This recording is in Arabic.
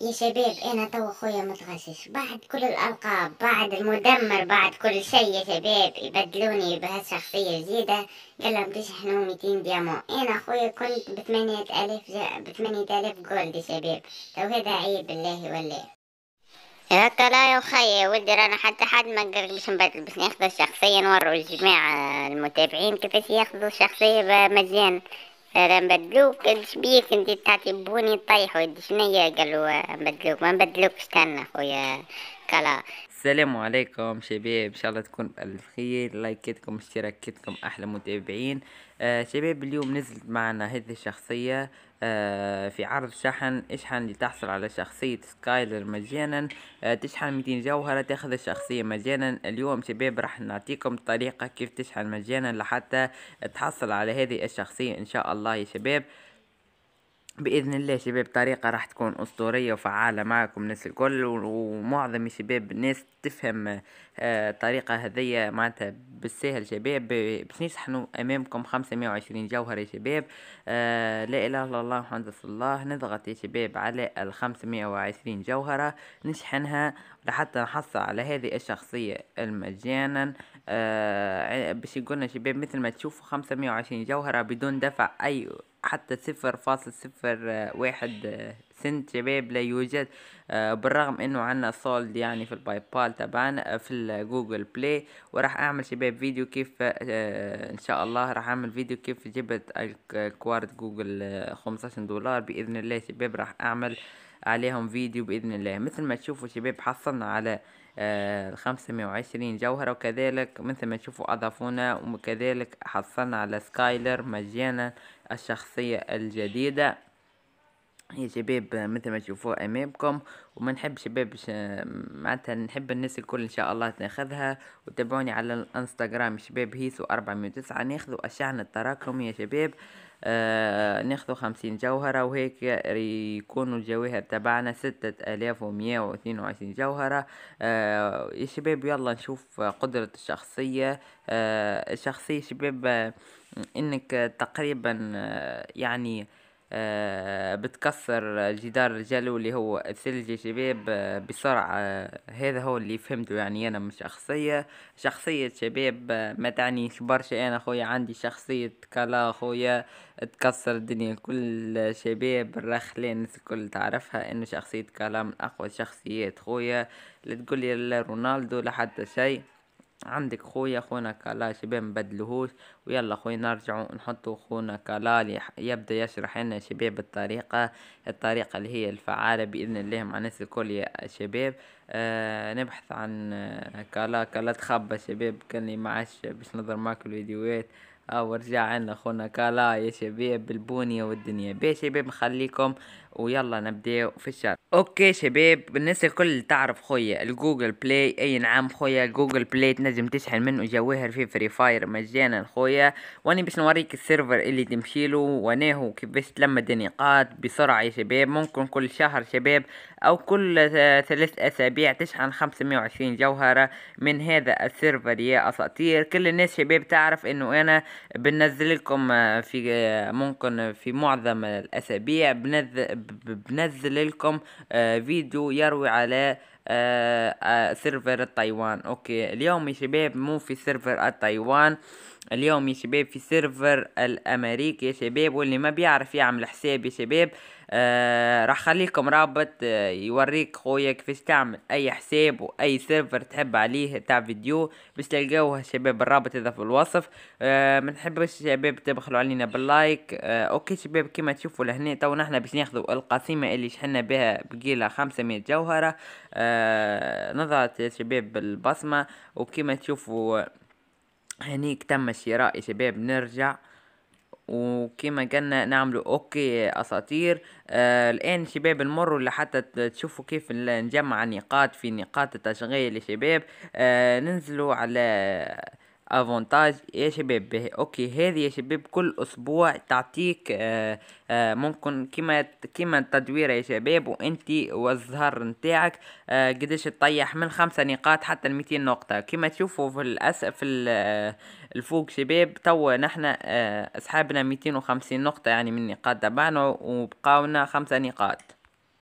يا شباب انا تو خويا متغشش بعد كل الالقاب بعد المدمر بعد كل شيء يا شباب يبدلوني بهالشخصية الجديدة قال لهم تشحنوا 200 ديامون انا خويا كنت بثمانية الاف جا... بثمانية الاف جولد يا شباب تو هذا عيب بالله ولا هكا لا يا خي ولدي رانا حتى حد ما قال باش نبدل باش ناخذ الشخصية نورو الجماعة المتابعين كيفاش ياخذوا الشخصية مجانا راه نبدلوك قدش بيك انت تعتبوني بوني ودي شنيا قالوا نبدلوك آه، ما نبدلوك استنى خويا كلا السلام عليكم شباب ان شاء الله تكون بألف خير لايكاتكم اشتراكاتكم احلى متابعين آه شباب اليوم نزلت معنا هذه الشخصية آه في عرض شحن اشحن لتحصل على شخصية سكايلر مجانا آه تشحن 200 جوهرة تاخذ الشخصية مجانا اليوم شباب راح نعطيكم الطريقة كيف تشحن مجانا لحتى تحصل على هذه الشخصية ان شاء الله يا شباب آه باذن الله شباب طريقه راح تكون اسطوريه وفعاله معكم الناس الكل ومعظم الشباب الناس تفهم آه، الطريقه هذيا معناتها بالسهل شباب باش نشحنوا امامكم 520 جوهر يا شباب آه، لا اله الا الله محمد رسول الله نضغط يا شباب على ال 520 جوهره نشحنها لحتى نحصل على هذه الشخصيه المجانا آه، باش يقولنا شباب مثل ما تشوفوا 520 جوهره بدون دفع اي حتى صفر فاصل صفر آه، واحد آه، سنت شباب لا يوجد آه، بالرغم انه عنا سولد يعني في الباي بال تبعنا آه، في الجوجل بلاي وراح اعمل شباب فيديو كيف آه، ان شاء الله راح اعمل فيديو كيف جبت الكوارت جوجل 15 دولار باذن الله شباب راح اعمل عليهم فيديو باذن الله مثل ما تشوفوا شباب حصلنا على آه 520 جوهرة وكذلك مثل ما تشوفوا أضافونا وكذلك حصلنا على سكايلر مجانا الشخصية الجديدة يا شباب مثل ما تشوفوا امامكم وما نحب شباب معناتها نحب الناس الكل ان شاء الله تاخذها وتابعوني على الانستغرام شباب هيسو 409 ناخذوا اشعن التراكم يا شباب آه ناخذوا خمسين جوهرة وهيك يكونوا الجواهر تبعنا ستة آلاف ومية واثنين وعشرين جوهرة آه يا شباب يلا نشوف قدرة الشخصية آه الشخصية شباب آه انك تقريبا آه يعني آه آه، بتكسر جدار الجلو اللي هو الثلج يا شباب بسرعة آه، هذا هو اللي فهمته يعني أنا من شخصية شخصية شباب آه، ما تعنيش برشا أنا خويا عندي شخصية كلا خويا تكسر الدنيا كل شباب الرخلين الكل تعرفها أنه شخصية كلا من أقوى الشخصيات خويا لا تقولي لا رونالدو لا حتى شيء عندك خويا خونا كالا شباب مبدلهوش ويلا خويا نرجعوا نحطوا خونا كلا يبدا يشرح لنا شباب الطريقه الطريقه اللي هي الفعاله باذن الله مع الناس الكل يا شباب آه نبحث عن آه، كلا كلا تخبى شباب كاني معاش باش نظر معاك الفيديوهات او رجع عنا خونا كالا يا شباب البونية والدنيا بي شباب نخليكم ويلا نبداو في الشهر اوكي شباب الناس الكل تعرف خويا الجوجل بلاي اي نعم خويا جوجل بلاي تنجم تشحن منه جواهر في فري فاير مجانا خويا واني باش نوريك السيرفر اللي تمشيله وناهو كيفاش تلم النقاط بسرعة يا شباب ممكن كل شهر شباب او كل ثلاث اسابيع تشحن 520 جوهرة من هذا السيرفر يا اساطير كل الناس شباب تعرف انه انا بنزل لكم آه، في آه، ممكن في معظم الاسابيع بنزل, بنزل لكم آه، فيديو يروي على آه، آه، سيرفر تايوان اوكي اليوم يا شباب مو في سيرفر تايوان اليوم يا شباب في سيرفر الامريكي يا شباب واللي ما بيعرف يعمل حساب يا شباب آه راح خليكم رابط آه، يوريك خويا كيفاش تعمل اي حساب واي سيرفر تحب عليه تاع فيديو باش تلقاوه شباب الرابط هذا في الوصف آه ما نحبش شباب تبخلوا علينا باللايك آه اوكي شباب كما تشوفوا لهنا تو نحنا باش ناخذوا القسيمه اللي شحنا بها بقيله 500 جوهره آه نظرت يا شباب بالبصمة وكما تشوفوا هنيك تم الشراء يا شباب نرجع وكما قلنا نعملوا اوكي اساطير آه الان شباب نمروا لحتى تشوفوا كيف نجمع نقاط في نقاط التشغيل يا شباب آه ننزلوا على افونتاج يا شباب اوكي هذه يا شباب كل اسبوع تعطيك آآ آه، آآ آه، ممكن كيما كيما التدوير يا شباب وانت والزهر نتاعك آه، قداش تطيح من خمسة نقاط حتى ل نقطه كيما تشوفوا في الأس في الفوق شباب توا نحنا اصحابنا 250 نقطه يعني من نقاط تبعنا وبقاونا خمسة نقاط